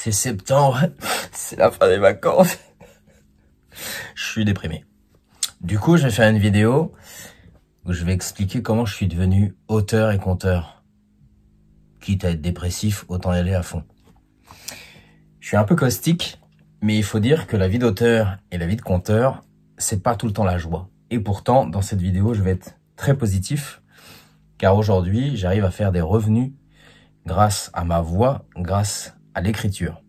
c'est septembre, c'est la fin des vacances. Je suis déprimé. Du coup, je vais faire une vidéo où je vais expliquer comment je suis devenu auteur et conteur. Quitte à être dépressif, autant y aller à fond. Je suis un peu caustique, mais il faut dire que la vie d'auteur et la vie de conteur, c'est pas tout le temps la joie. Et pourtant, dans cette vidéo, je vais être très positif, car aujourd'hui, j'arrive à faire des revenus grâce à ma voix, grâce à l'écriture.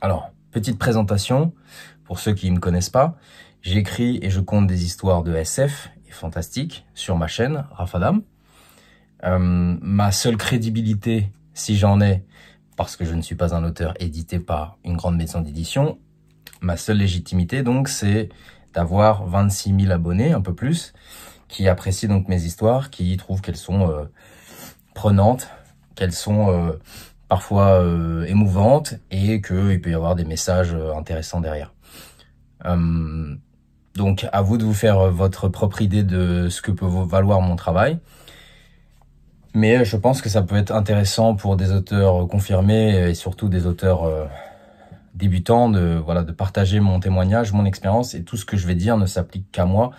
Alors, petite présentation, pour ceux qui ne me connaissent pas, j'écris et je compte des histoires de SF et fantastique sur ma chaîne, Rafadam. Euh, ma seule crédibilité, si j'en ai, parce que je ne suis pas un auteur édité par une grande maison d'édition, ma seule légitimité donc c'est d'avoir 26 000 abonnés, un peu plus, qui apprécient donc mes histoires, qui trouvent qu'elles sont euh, prenantes, qu'elles sont euh, parfois euh, émouvante et qu'il peut y avoir des messages euh, intéressants derrière. Hum, donc à vous de vous faire euh, votre propre idée de ce que peut valoir mon travail. Mais je pense que ça peut être intéressant pour des auteurs confirmés et surtout des auteurs débutants de, voilà, de partager mon témoignage, mon expérience et tout ce que je vais dire ne s'applique qu'à moi.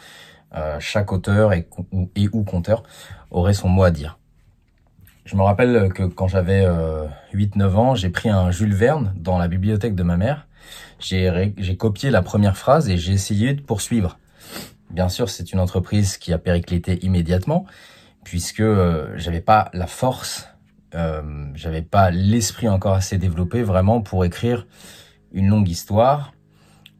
chaque auteur et, et ou conteur aurait son mot à dire. Je me rappelle que quand j'avais 8-9 euh, ans, j'ai pris un Jules Verne dans la bibliothèque de ma mère. J'ai copié la première phrase et j'ai essayé de poursuivre. Bien sûr, c'est une entreprise qui a périclité immédiatement, puisque euh, j'avais pas la force, euh, j'avais pas l'esprit encore assez développé vraiment pour écrire une longue histoire.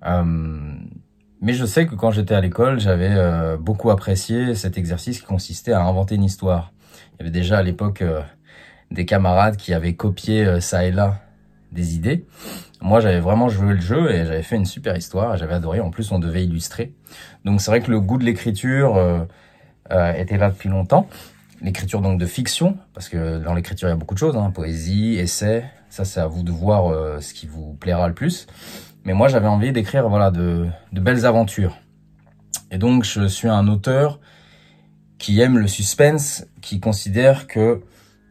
mais je sais que quand j'étais à l'école, j'avais beaucoup apprécié cet exercice qui consistait à inventer une histoire. Il y avait déjà à l'époque euh, des camarades qui avaient copié euh, ça et là des idées. Moi, j'avais vraiment joué le jeu et j'avais fait une super histoire. J'avais adoré. En plus, on devait illustrer. Donc, c'est vrai que le goût de l'écriture euh, était là depuis longtemps. L'écriture donc de fiction, parce que dans l'écriture, il y a beaucoup de choses. Hein, poésie, essai. Ça, c'est à vous de voir ce qui vous plaira le plus. Mais moi, j'avais envie d'écrire voilà de, belles aventures. Et donc, je suis un auteur qui aime le suspense, qui considère que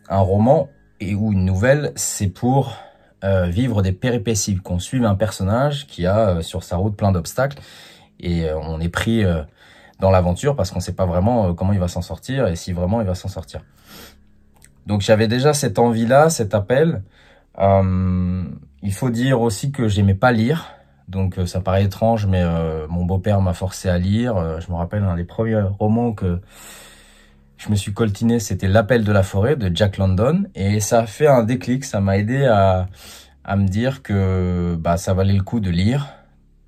un roman et ou une nouvelle, c'est pour euh, vivre des péripéties, qu'on suive un personnage qui a euh, sur sa route plein d'obstacles et euh, on est pris dans l'aventure parce qu'on ne sait pas vraiment comment il va s'en sortir et si vraiment il va s'en sortir. Donc j'avais déjà cette envie-là, cet appel. il faut dire aussi que j'aimais pas lire. Donc euh, ça paraît étrange, mais euh, mon beau-père m'a forcé à lire. Euh, je me rappelle, un des premiers romans que je me suis coltiné, c'était L'appel de la forêt de Jack London. Et ça a fait un déclic, ça m'a aidé à, à me dire que bah, ça valait le coup de lire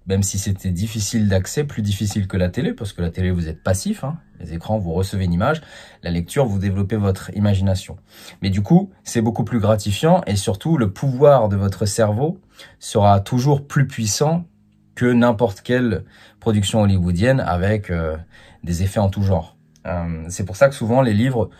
même si c'était difficile d'accès, plus difficile que la télé, parce que la télé, vous êtes passif, hein. les écrans, vous recevez une image, la lecture, vous développez votre imagination. Mais du coup, c'est beaucoup plus gratifiant et surtout, le pouvoir de votre cerveau sera toujours plus puissant que n'importe quelle production hollywoodienne avec euh, des effets en tout genre. Euh, c'est pour ça que souvent, les livres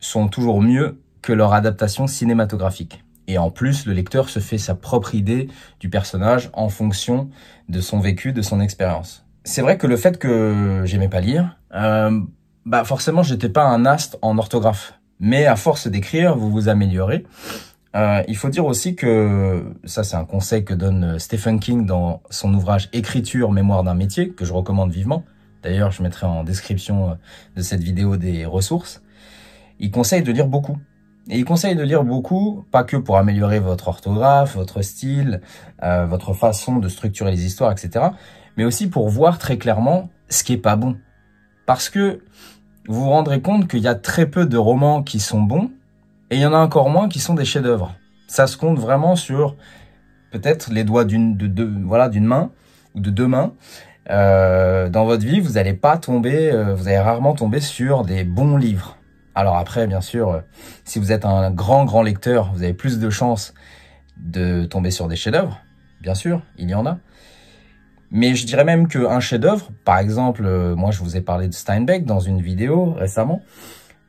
sont toujours mieux que leur adaptation cinématographique. Et en plus, le lecteur se fait sa propre idée du personnage en fonction de son vécu, de son expérience. C'est vrai que le fait que j'aimais pas lire, forcément, euh, bah forcément, j'étais pas un astre en orthographe. Mais à force d'écrire, vous vous améliorez. Euh, il faut dire aussi que, ça c'est un conseil que donne euh, Stephen King dans son ouvrage Écriture, mémoire d'un métier, que je recommande vivement. D'ailleurs, je mettrai en description de cette vidéo des ressources. Il conseille de lire beaucoup. Et il conseille de lire beaucoup, pas que pour améliorer votre orthographe, votre style, euh, votre façon de structurer les histoires, etc., mais aussi pour voir très clairement ce qui est pas bon. Parce que vous vous rendrez compte qu'il y a très peu de romans qui sont bons, et il y en a encore moins qui sont des chefs-d'œuvre. Ça se compte vraiment sur peut-être les doigts d'une de, voilà d'une main ou de deux mains. Euh, dans votre vie, vous n'allez pas tomber, euh, vous allez rarement tomber sur des bons livres. Alors après, bien sûr, euh, si vous êtes un grand, grand lecteur, vous avez plus de chances de tomber sur des chefs-d'œuvre. Bien sûr, il y en a. Mais je dirais même qu'un chef-d'œuvre, par exemple, euh, moi je vous ai parlé de Steinbeck dans une vidéo récemment.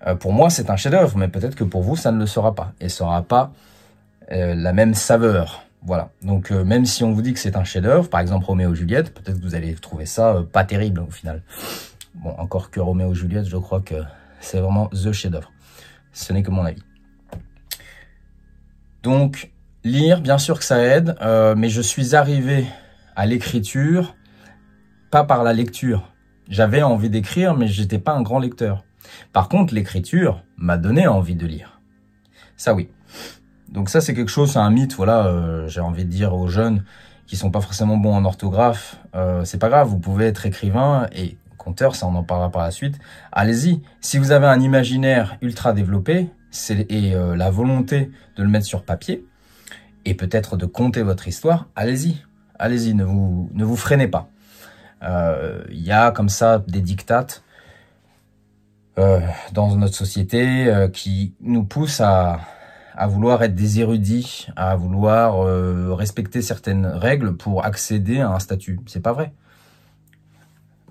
Euh, pour moi, c'est un chef-d'œuvre, mais peut-être que pour vous, ça ne le sera pas. Et ça n'aura pas la même saveur. Voilà. Donc même si on vous dit que c'est un chef-d'œuvre, par exemple Roméo et Juliette, peut-être que vous allez trouver ça pas terrible au final. Bon, encore que Roméo et Juliette, je crois que c'est vraiment the chef-d'œuvre. Ce n'est que mon avis. Donc, lire, bien sûr que ça aide, euh, mais je suis arrivé à l'écriture, pas par la lecture. J'avais envie d'écrire, mais j'étais pas un grand lecteur. Par contre, l'écriture m'a donné envie de lire. Ça oui. Donc ça, c'est quelque chose, c'est un mythe, voilà, euh, j'ai envie de dire aux jeunes qui sont pas forcément bons en orthographe, euh, c'est pas grave, vous pouvez être écrivain et compteur, ça on en parlera par la suite. Allez-y, si vous avez un imaginaire ultra développé et euh, la volonté de le mettre sur papier, et peut-être de compter votre histoire, allez-y, allez-y, ne vous, ne vous freinez pas. Il euh, y a comme ça des dictates euh, dans notre société qui nous poussent à, à, vouloir être des érudits, à vouloir respecter certaines règles pour accéder à un statut. C'est pas vrai.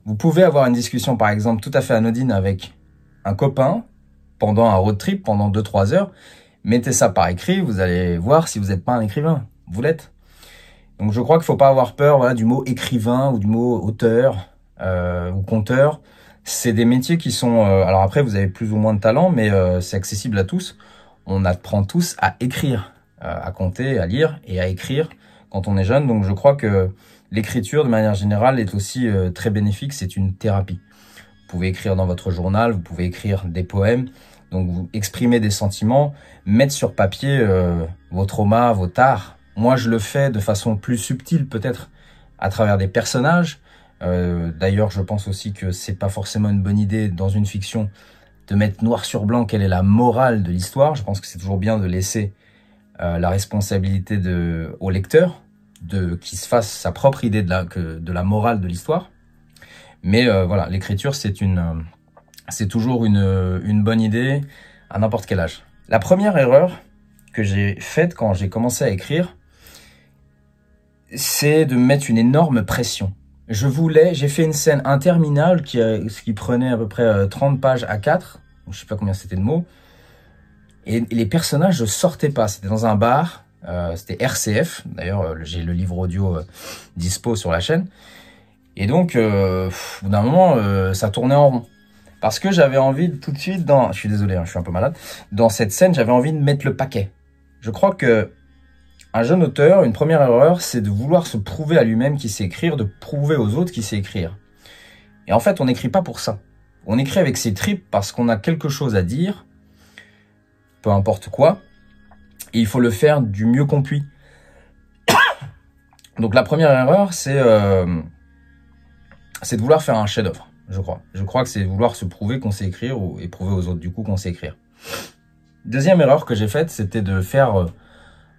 Vous pouvez avoir une discussion, par exemple, tout à fait anodine avec un copain pendant un road trip, pendant 2-3 heures. Mettez ça par écrit, vous allez voir si vous n'êtes pas un écrivain. Vous l'êtes. Donc je crois qu'il ne faut pas avoir peur du mot écrivain ou du mot auteur euh, ou conteur. C'est des métiers qui sont... Euh, alors après, vous avez plus ou moins de talent, mais euh, c'est accessible à tous. On apprend tous à écrire, à compter, à lire et à écrire quand on est jeune. Donc je crois que L'écriture, de manière générale, est aussi euh, très bénéfique, c'est une thérapie. Vous pouvez écrire dans votre journal, vous pouvez écrire des poèmes, donc vous exprimez des sentiments, mettre sur papier euh, vos traumas, vos tares. Moi, je le fais de façon plus subtile, peut-être, à travers des personnages. Euh, d'ailleurs, je pense aussi que c'est pas forcément une bonne idée dans une fiction de mettre noir sur blanc quelle est la morale de l'histoire. Je pense que c'est toujours bien de laisser la responsabilité de, au lecteur de qui se fasse sa propre idée de la, de la morale de l'histoire. Mais euh, voilà, l'écriture, c'est une, euh, c'est toujours euh, une, bonne idée à n'importe quel âge. La première erreur que j'ai faite quand j'ai commencé à écrire, c'est de mettre une énorme pression. Je voulais, j'ai fait une scène interminable qui, qui prenait à peu près 30 pages à 4, je sais pas combien c'était de mots, et les personnages ne sortaient pas, c'était dans un bar, euh, c'était RCF. D'ailleurs, euh, j'ai le livre audio euh, dispo sur la chaîne. Et donc, bout d'un moment, ça tournait en rond. Parce que j'avais envie tout de suite, dans, je suis désolé, hein, je suis un peu malade, dans cette scène, j'avais envie de mettre le paquet. Je crois que un jeune auteur, une première erreur, c'est de vouloir se prouver à lui-même qu'il sait écrire, de prouver aux autres qu'il sait écrire. Et en fait, on n'écrit pas pour ça. On écrit avec ses tripes parce qu'on a quelque chose à dire, peu importe quoi, il faut le faire du mieux qu'on puisse. Donc la première erreur, euh, c'est de vouloir faire un chef-d'œuvre, je crois. Je crois que c'est vouloir se prouver qu'on sait écrire ou, et prouver aux autres du coup qu'on sait écrire. Deuxième erreur que j'ai faite, c'était de faire euh,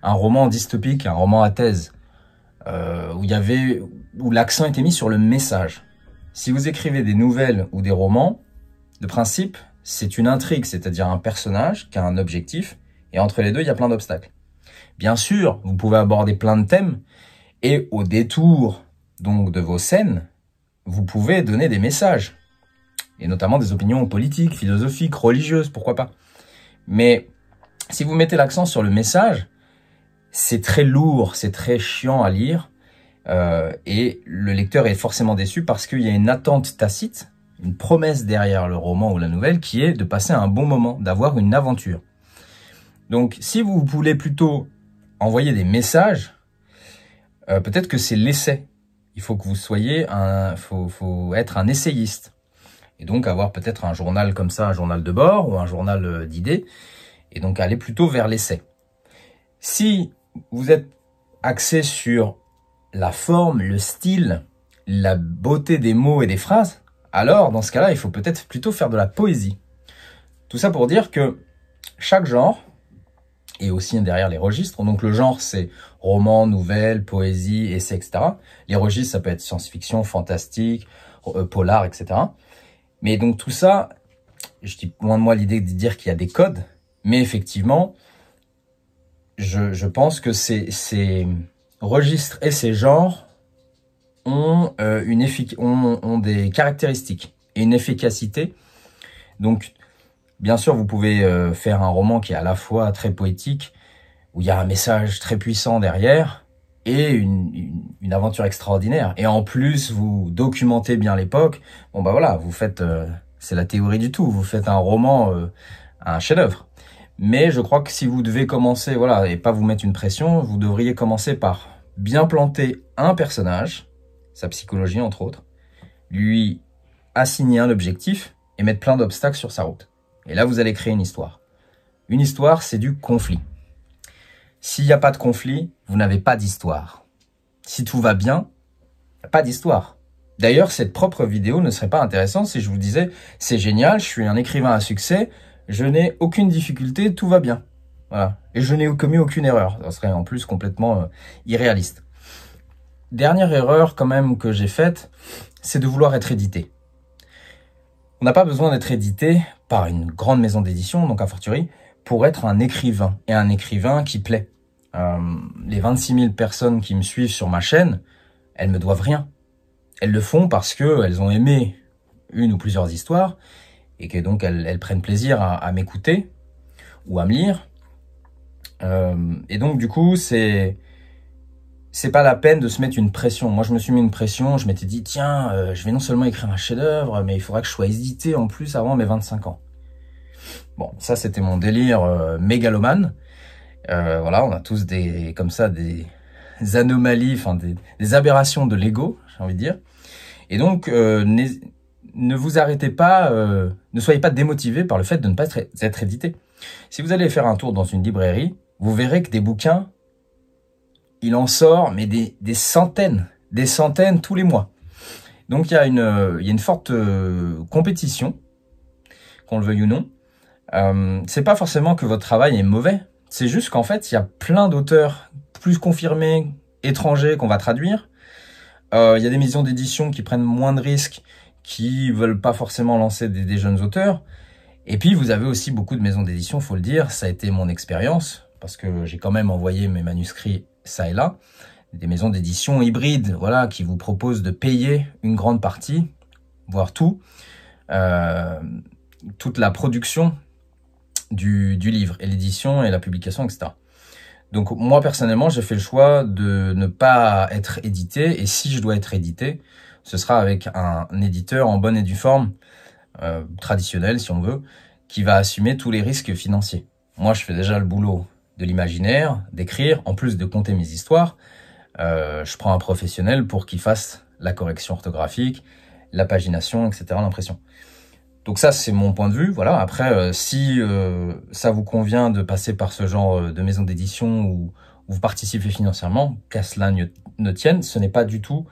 un roman dystopique, un roman à thèse, euh, où il y avait où l'accent était mis sur le message. Si vous écrivez des nouvelles ou des romans, de principe, c'est une intrigue, c'est-à-dire un personnage qui a un objectif et entre les deux, il y a plein d'obstacles. Bien sûr, vous pouvez aborder plein de thèmes et au détour donc de vos scènes, vous pouvez donner des messages et notamment des opinions politiques, philosophiques, religieuses, pourquoi pas. Mais si vous mettez l'accent sur le message, c'est très lourd, c'est très chiant à lire euh, et le lecteur est forcément déçu parce qu'il y a une attente tacite, une promesse derrière le roman ou la nouvelle qui est de passer un bon moment, d'avoir une aventure. Donc, si vous voulez plutôt envoyer des messages, euh, peut-être que c'est l'essai. Il faut que vous soyez un, faut être un essayiste. Et donc avoir peut-être un journal comme ça, un journal de bord ou un journal euh, d'idées. Et donc aller plutôt vers l'essai. Si vous êtes axé sur la forme, le style, la beauté des mots et des phrases, alors dans ce cas-là, il faut peut-être plutôt faire de la poésie. Tout ça pour dire que chaque genre et aussi derrière les registres. Donc le genre, c'est roman, nouvelle, poésie, essai, etc. Les registres, ça peut être science-fiction, fantastique, euh, polar, etc. Mais donc tout ça, je dis loin de moi l'idée de dire qu'il y a des codes, mais effectivement, je, je pense que ces, ces, registres et ces genres ont, euh, une ont, ont des caractéristiques et une efficacité. Donc Bien sûr, vous pouvez euh, faire un roman qui est à la fois très poétique, où il y a un message très puissant derrière, et une, une, aventure extraordinaire. Et en plus, vous documentez bien l'époque. Bon bah voilà, vous faites, euh, c'est la théorie du tout. Vous faites un roman, euh, un chef-d'œuvre. Mais je crois que si vous devez commencer, voilà, et pas vous mettre une pression, vous devriez commencer par bien planter un personnage, sa psychologie entre autres, lui assigner un objectif et mettre plein d'obstacles sur sa route. Et là, vous allez créer une histoire. Une histoire, c'est du conflit. S'il n'y a pas de conflit, vous n'avez pas d'histoire. Si tout va bien, pas d'histoire. D'ailleurs, cette propre vidéo ne serait pas intéressante si je vous disais c'est génial, je suis un écrivain à succès, je n'ai aucune difficulté, tout va bien. Voilà. Et je n'ai commis aucune erreur. Ça serait en plus complètement euh, irréaliste. Dernière erreur quand même que j'ai faite, c'est de vouloir être édité. On n'a pas besoin d'être édité par une grande maison d'édition, donc à fortiori, pour être un écrivain, et un écrivain qui plaît. Euh, les 26 000 personnes qui me suivent sur ma chaîne, elles me doivent rien. Elles le font parce qu'elles ont aimé une ou plusieurs histoires, et que donc elles, prennent plaisir à, m'écouter, ou à me lire. Euh, et donc du coup, c'est c'est pas la peine de se mettre une pression. Moi, je me suis mis une pression, je m'étais dit, tiens, euh, je vais non seulement écrire un chef-d'œuvre, mais il faudra que je sois édité en plus avant mes 25 ans. Bon, ça, c'était mon délire euh, mégalomane. Euh, voilà, on a tous des, comme ça, des anomalies, enfin, des, aberrations de l'ego, j'ai envie de dire. Et donc, ne vous arrêtez pas, ne soyez pas démotivé par le fait de ne pas être, être édité. Si vous allez faire un tour dans une librairie, vous verrez que des bouquins il en sort, mais des, centaines, des centaines tous les mois. Donc il y a une, il y une forte euh, compétition, qu'on le veuille ou non. Euh, c'est pas forcément que votre travail est mauvais, c'est juste qu'en fait, il y a plein d'auteurs plus confirmés, étrangers qu'on va traduire. Euh, il y a des maisons d'édition qui prennent moins de risques, qui veulent pas forcément lancer des, des jeunes auteurs. Et puis, vous avez aussi beaucoup de maisons d'édition, faut le dire. Ça a été mon expérience, parce que j'ai quand même envoyé mes manuscrits ça et là, des maisons d'édition hybrides, voilà, qui vous proposent de payer une grande partie, voire tout, euh, toute la production du, livre et l'édition et la publication, etc. Donc moi personnellement, j'ai fait le choix de ne pas être édité et si je dois être édité, ce sera avec un, éditeur en bonne et due forme, euh, traditionnel si on veut, qui va assumer tous les risques financiers. Moi, je fais déjà le boulot de l'imaginaire, d'écrire, en plus de compter mes histoires, euh, je prends un professionnel pour qu'il fasse la correction orthographique, la pagination, etc., l'impression. Donc ça, c'est mon point de vue. Voilà. Après, euh, si euh, ça vous convient de passer par ce genre de maison d'édition où, vous participez financièrement, qu'à cela ne, tienne, ce n'est pas du tout.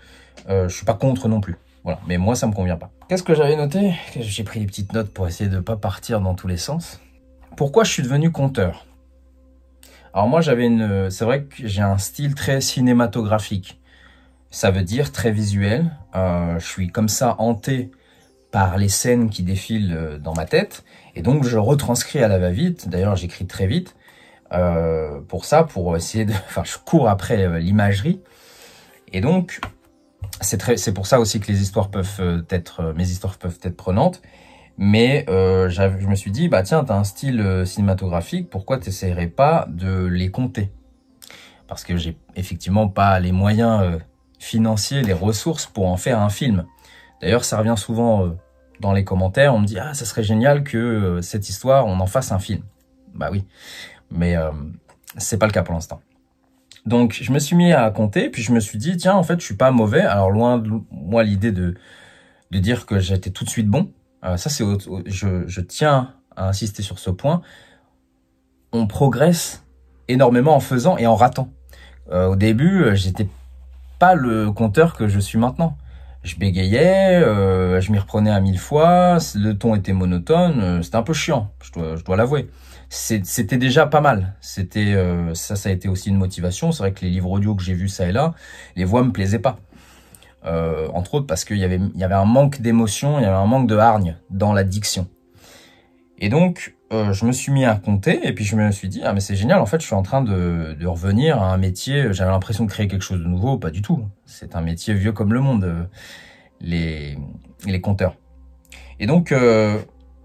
je suis pas contre non plus. Voilà. Mais moi, ça me convient pas. Qu'est-ce que j'avais noté J'ai pris des petites notes pour essayer de ne pas partir dans tous les sens. Pourquoi je suis devenu conteur alors moi, j'avais une, c'est vrai que j'ai un style très cinématographique. Ça veut dire très visuel. Euh, je suis comme ça hanté par les scènes qui défilent euh, dans ma tête, et donc je retranscris à la va-vite. D'ailleurs, j'écris très vite euh, pour ça, pour essayer de. Enfin, je cours après l'imagerie, et donc c'est pour ça aussi que les histoires peuvent être, mes histoires peuvent être prenantes. Mais euh, je me suis dit, bah tiens, t'as un style euh, cinématographique, pourquoi t'essaierais pas de les compter Parce que j'ai effectivement pas les moyens euh, financiers, les ressources pour en faire un film. D'ailleurs, ça revient souvent euh, dans les commentaires, on me dit, ah, ça serait génial que cette histoire, on en fasse un film. Bah oui, mais c'est pas le cas pour l'instant. Donc je me suis mis à compter, puis je me suis dit, tiens, en fait, je suis pas mauvais. Alors loin de moi l'idée de, de dire que j'étais tout de suite bon, euh, ça c'est, je, je tiens à insister sur ce point. On progresse énormément en faisant et en ratant. Euh, au début, euh, j'étais pas le conteur que je suis maintenant. Je bégayais, je m'y reprenais à mille fois, le ton était monotone, c'était un peu chiant, je dois, je dois l'avouer. C'était déjà pas mal. C'était ça, ça a été aussi une motivation. C'est vrai que les livres audio que j'ai vus ça et là, les voix me plaisaient pas. Euh, entre autres parce qu'il y avait, un manque d'émotion, il y avait un manque de hargne dans la diction. Et donc, euh, je me suis mis à compter et puis je me suis dit, ah mais c'est génial, en fait, je suis en train de, revenir à un métier, j'avais l'impression de créer quelque chose de nouveau, pas du tout. C'est un métier vieux comme le monde, euh, les, les compteurs. Et donc,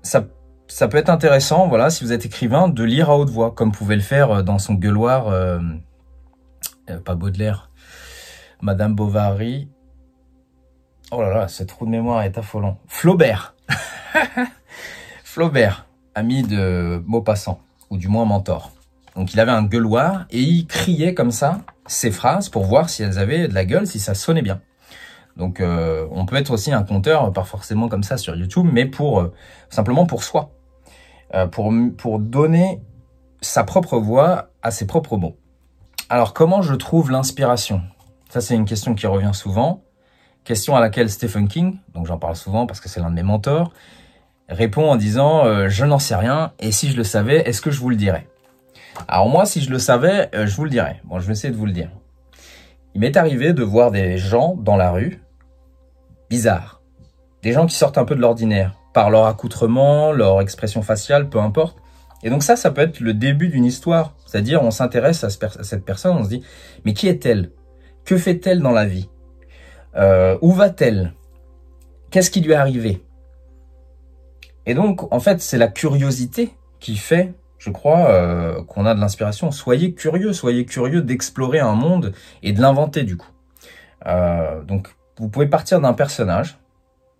ça peut être intéressant, voilà, si vous êtes écrivain, de lire à haute voix, comme pouvait le faire dans son gueuloir, pas Baudelaire, Madame Bovary, Oh là là, ce trou de mémoire est affolant. Flaubert. Flaubert, ami de Maupassant, ou du moins mentor. Donc il avait un gueuloir et il criait comme ça ses phrases pour voir si elles avaient de la gueule, si ça sonnait bien. Donc euh, on peut être aussi un conteur, euh, pas forcément comme ça sur YouTube, mais pour euh, simplement pour soi, pour, pour donner sa propre voix à ses propres mots. Alors comment je trouve l'inspiration Ça c'est une question qui revient souvent. Question à laquelle Stephen King, donc j'en parle souvent parce que c'est l'un de mes mentors, répond en disant euh, Je n'en sais rien, et si je le savais, est-ce que je vous le dirais ?» Alors moi, si je le savais, euh, je vous le dirais. Bon, je vais essayer de vous le dire. Il m'est arrivé de voir des gens dans la rue, bizarres, des gens qui sortent un peu de l'ordinaire, par leur accoutrement, leur expression faciale, peu importe. Et donc ça, ça peut être le début d'une histoire. C'est-à-dire, on s'intéresse à cette personne, on se dit, mais qui est-elle Que fait-elle dans la vie euh, où va-t-elle Qu'est-ce qui lui est arrivé Et donc, en fait, c'est la curiosité qui fait, je crois, euh, qu'on a de l'inspiration. Soyez curieux, soyez curieux d'explorer un monde et de l'inventer du coup. Euh, donc, vous pouvez partir d'un personnage,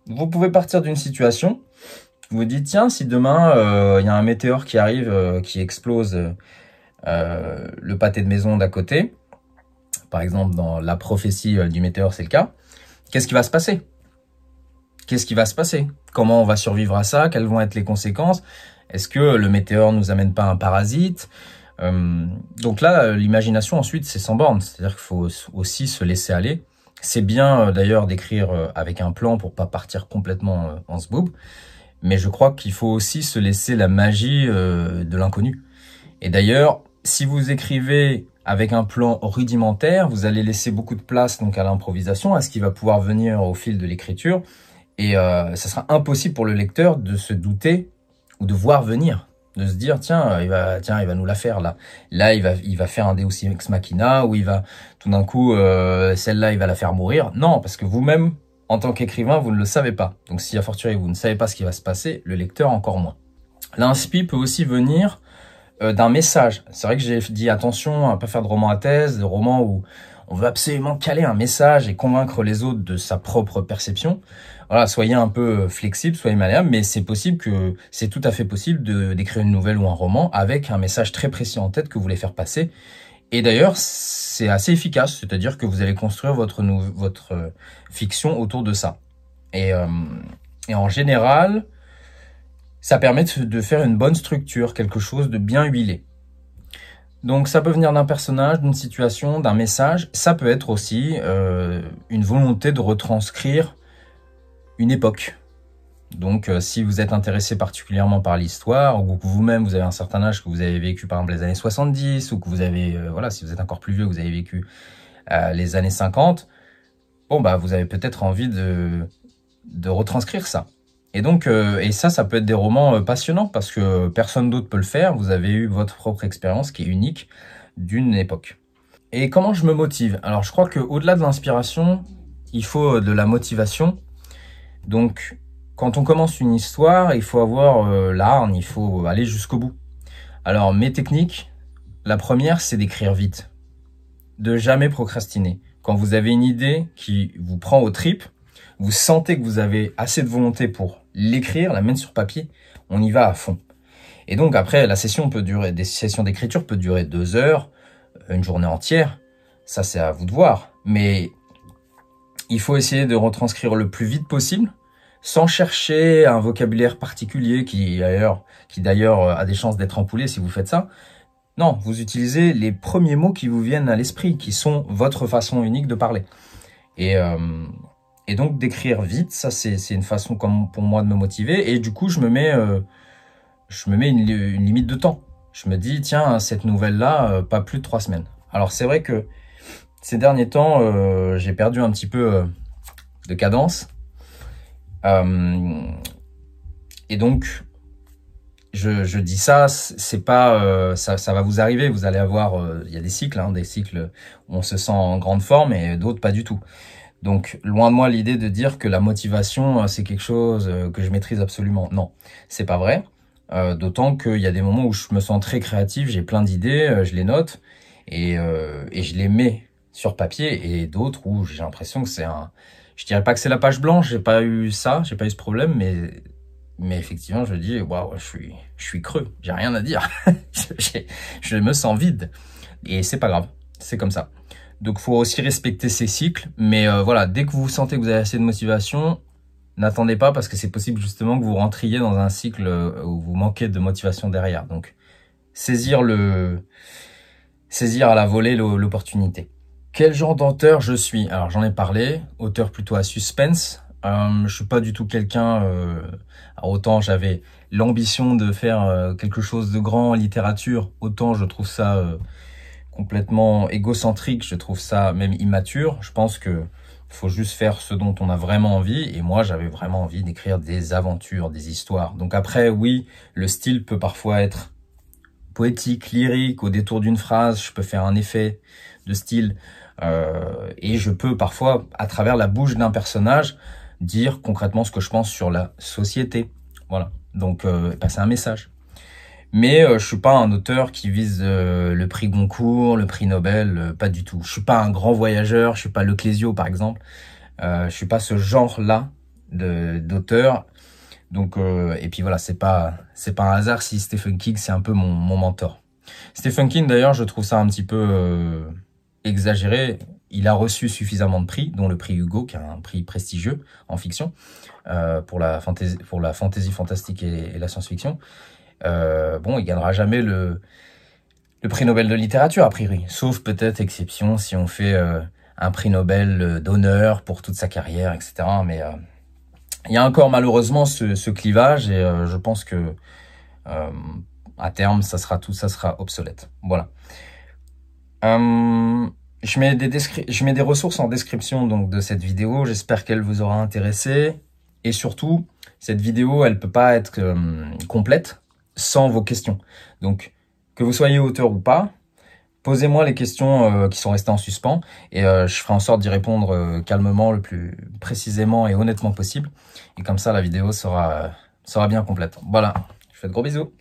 vous pouvez partir d'une situation, vous vous dites, tiens, si demain, il y a un météore qui arrive, qui explose le pâté de maison d'à côté, par exemple dans la prophétie du météore, c'est le cas, qu'est-ce qui va se passer Qu'est-ce qui va se passer Comment on va survivre à ça Quelles vont être les conséquences Est-ce que le météore nous amène pas un parasite euh, Donc là, euh, l'imagination ensuite, c'est sans borne. C'est-à-dire qu'il faut aussi se laisser aller. C'est bien euh, d'ailleurs d'écrire avec un plan pour pas partir complètement en ce mais je crois qu'il faut aussi se laisser la magie de l'inconnu. Et d'ailleurs, si vous écrivez avec un plan rudimentaire, vous allez laisser beaucoup de place donc à l'improvisation, à ce qui va pouvoir venir au fil de l'écriture, et euh, ça sera impossible pour le lecteur de se douter ou de voir venir, de se dire tiens euh, il va tiens il va nous la faire là, là il va il va faire un Deus ex machina ou il va tout d'un coup euh, celle-là il va la faire mourir. Non parce que vous-même en tant qu'écrivain vous ne le savez pas. Donc si à fortiori vous ne savez pas ce qui va se passer, le lecteur encore moins. L'inspi peut aussi venir euh, d'un message. C'est vrai que j'ai dit attention à pas faire de roman à thèse, de roman où on veut absolument caler un message et convaincre les autres de sa propre perception. Voilà, soyez un peu flexible, soyez malléable, mais c'est possible que c'est tout à fait possible d'écrire une nouvelle ou un roman avec un message très précis en tête que vous voulez faire passer. Et d'ailleurs, c'est assez efficace, c'est-à-dire que vous allez construire votre, votre euh, fiction autour de ça. Et, euh, et en général, ça permet de faire une bonne structure, quelque chose de bien huilé. Donc ça peut venir d'un personnage, d'une situation, d'un message. Ça peut être aussi euh, une volonté de retranscrire une époque. Donc euh, si vous êtes intéressé particulièrement par l'histoire, ou que vous-même vous avez un certain âge, que vous avez vécu par exemple les années 70, ou que vous avez, euh, voilà, si vous êtes encore plus vieux, que vous avez vécu les années 50, bon bah vous avez peut-être envie de, de retranscrire ça. Et donc, euh, et ça, ça peut être des romans euh, passionnants parce que personne d'autre peut le faire. Vous avez eu votre propre expérience qui est unique d'une époque. Et comment je me motive Alors, je crois que delà de l'inspiration, il faut euh, de la motivation. Donc, quand on commence une histoire, il faut avoir l'arne, il faut aller jusqu'au bout. Alors, mes techniques, la première, c'est d'écrire vite, de jamais procrastiner. Quand vous avez une idée qui vous prend aux tripes, vous sentez que vous avez assez de volonté pour l'écrire, la mettre sur papier, on y va à fond. Et donc après, la session peut durer, des sessions d'écriture peut durer deux heures, une journée entière. Ça, c'est à vous de voir. Mais il faut essayer de retranscrire le plus vite possible, sans chercher un vocabulaire particulier qui d'ailleurs, qui d'ailleurs euh, a des chances d'être ampoulé si vous faites ça. Non, vous utilisez les premiers mots qui vous viennent à l'esprit, qui sont votre façon unique de parler. Et euh, et donc d'écrire vite, ça c'est une façon comme pour moi de me motiver. Et du coup, je me mets, euh, je me mets une, limite de temps. Je me dis, tiens, cette nouvelle-là, euh, pas plus de trois semaines. Alors c'est vrai que ces derniers temps, euh, j'ai perdu un petit peu de cadence. et donc, je, je, dis ça, c'est pas, ça, ça, va vous arriver. Vous allez avoir, il y a des cycles, hein, des cycles où on se sent en grande forme et d'autres pas du tout. Donc, loin de moi l'idée de dire que la motivation, euh, c'est quelque chose euh, que je maîtrise absolument. Non, c'est pas vrai. Euh, d'autant qu'il y a des moments où je me sens très créatif, j'ai plein d'idées, je les note et, et, je les mets sur papier. Et d'autres où j'ai l'impression que c'est un... Je dirais pas que c'est la page blanche, j'ai pas eu ça, j'ai pas eu ce problème, mais, mais effectivement, je dis, waouh, je suis, je suis creux, j'ai rien à dire. je me sens vide. Et c'est pas grave, c'est comme ça. Donc faut aussi respecter ces cycles. Mais euh, voilà, dès que vous sentez que vous avez assez de motivation, n'attendez pas parce que c'est possible justement que vous rentriez dans un cycle euh, où vous manquez de motivation derrière. Donc saisir le saisir à la volée l'opportunité. Quel genre d'auteur je suis Alors j'en ai parlé, auteur plutôt à suspense. Euh, je suis pas du tout quelqu'un. Euh, autant j'avais l'ambition de faire quelque chose de grand en littérature, autant je trouve ça complètement égocentrique, je trouve ça même immature. Je pense que faut juste faire ce dont on a vraiment envie. Et moi, j'avais vraiment envie d'écrire des aventures, des histoires. Donc après, oui, le style peut parfois être poétique, lyrique, au détour d'une phrase, je peux faire un effet de style. Euh, et je peux parfois, à travers la bouche d'un personnage, dire concrètement ce que je pense sur la société. Voilà. Donc, euh, passer un message. Mais je euh, je suis pas un auteur qui vise euh, le prix Goncourt, le prix Nobel, euh, pas du tout. Je suis pas un grand voyageur, je suis pas Leclésio par exemple. je suis pas ce genre-là d'auteur. Donc et puis voilà, c'est pas c'est pas un hasard si Stephen King c'est un peu mon, mentor. Stephen King d'ailleurs, je trouve ça un petit peu exagéré. Il a reçu suffisamment de prix, dont le prix Hugo, qui est un prix prestigieux en fiction pour la fantasy pour la fantastique et la science-fiction. Euh, bon, il gagnera jamais le, prix Nobel de littérature, a priori. Sauf peut-être exception si on fait euh, un prix Nobel euh, d'honneur pour toute sa carrière, etc. Mais il y a encore malheureusement ce, clivage et je pense que à terme, ça sera tout, ça sera obsolète. Voilà. Je mets, des ressources en description donc de cette vidéo. J'espère qu'elle vous aura intéressé. Et surtout, cette vidéo, elle ne peut pas être complète sans vos questions. Donc, que vous soyez auteur ou pas, posez-moi les questions euh, qui sont restées en suspens et euh, je ferai en sorte d'y répondre euh, calmement, le plus précisément et honnêtement possible. Et comme ça, la vidéo sera, sera bien complète. Voilà, je vous fais de gros bisous.